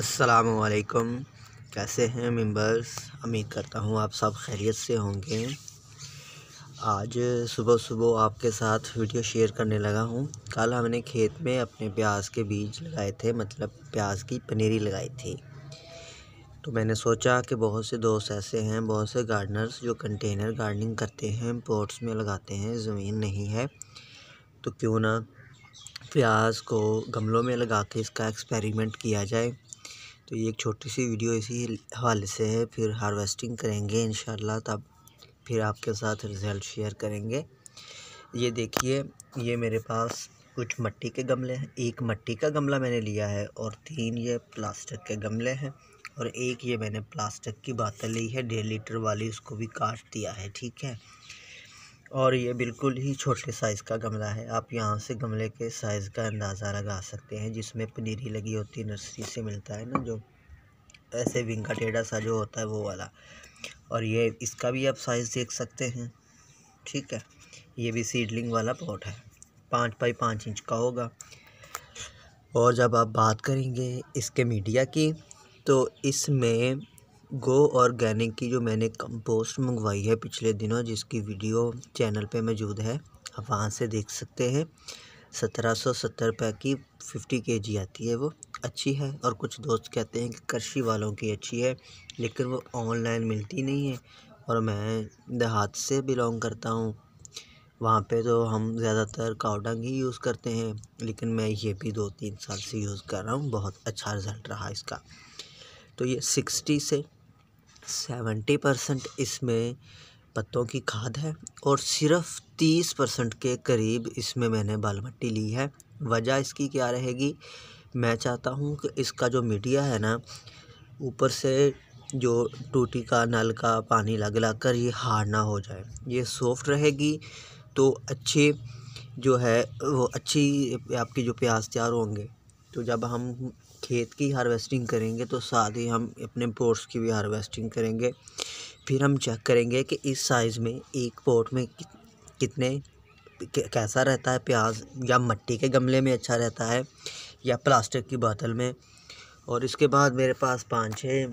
असलकम कैसे हैं मेंबर्स उम्मीद करता हूँ आप सब खैरियत से होंगे आज सुबह सुबह आपके साथ वीडियो शेयर करने लगा हूँ कल हमने खेत में अपने प्याज के बीज लगाए थे मतलब प्याज की पनीरी लगाई थी तो मैंने सोचा कि बहुत से दोस्त ऐसे हैं बहुत से गार्डनर्स जो कंटेनर गार्डनिंग करते हैं पोर्ट्स में लगाते हैं ज़मीन नहीं है तो क्यों ना प्याज को गमलों में लगा के इसका एक्सपेरिमेंट किया जाए तो ये एक छोटी सी वीडियो इसी हवाले से है फिर हार्वेस्टिंग करेंगे इन तब फिर आपके साथ रिज़ल्ट शेयर करेंगे ये देखिए ये मेरे पास कुछ मट्टी के गमले हैं एक मट्टी का गमला मैंने लिया है और तीन ये प्लास्टिक के गमले हैं और एक ये मैंने प्लास्टिक की बातें ली है डेढ़ लीटर वाली उसको भी काट दिया है ठीक है और ये बिल्कुल ही छोटे साइज़ का गमला है आप यहाँ से गमले के साइज़ का अंदाज़ा लगा सकते हैं जिसमें पनीरी लगी होती है नर्सरी से मिलता है ना जो ऐसे विंका टेढ़ा सा जो होता है वो वाला और ये इसका भी आप साइज़ देख सकते हैं ठीक है ये भी सीडलिंग वाला पॉट है पाँच बाई पाँच इंच का होगा और जब आप बात करेंगे इसके मीडिया की तो इसमें गो ऑर्गेनिक की जो मैंने कंपोस्ट मंगवाई है पिछले दिनों जिसकी वीडियो चैनल पे मौजूद है आप वहाँ से देख सकते हैं सत्रह सौ सत्तर रुपये की फिफ्टी के जी आती है वो अच्छी है और कुछ दोस्त कहते हैं कि कृषि वालों की अच्छी है लेकिन वो ऑनलाइन मिलती नहीं है और मैं देहात से बिलोंग करता हूँ वहाँ पे तो हम ज़्यादातर काउडंग ही यूज़ करते हैं लेकिन मैं ये भी दो तीन साल से यूज़ कर रहा हूँ बहुत अच्छा रिज़ल्ट रहा इसका तो ये सिक्सटी से सेवेंटी परसेंट इसमें पत्तों की खाद है और सिर्फ तीस परसेंट के करीब इसमें मैंने बाल मट्टी ली है वजह इसकी क्या रहेगी मैं चाहता हूँ कि इसका जो मीडिया है ना ऊपर से जो टूटी का नल का पानी लग लग कर ये हार्ड ना हो जाए ये सॉफ्ट रहेगी तो अच्छे जो है वो अच्छी आपकी जो प्याज तैयार होंगे तो जब हम खेत की हार्वेस्टिंग करेंगे तो साथ ही हम अपने पोर्ट्स की भी हार्वेस्टिंग करेंगे फिर हम चेक करेंगे कि इस साइज़ में एक पोर्ट में कितने कैसा रहता है प्याज या मट्टी के गमले में अच्छा रहता है या प्लास्टिक की बोतल में और इसके बाद मेरे पास पाँच छः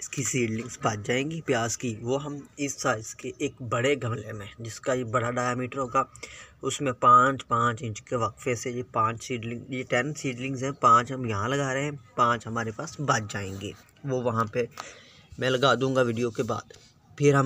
इसकी सीडलिंग्स पाच जाएंगी प्याज की वो हम इस साइज़ के एक बड़े गमले में जिसका ये बड़ा डायमीटर होगा उसमें पाँच पाँच इंच के वक्फे से ये पाँच सीडलिंग ये टेन सीडलिंग्स हैं पाँच हम यहाँ लगा रहे हैं पाँच हमारे पास बच जाएंगे वो वहाँ पे मैं लगा दूँगा वीडियो के बाद फिर हम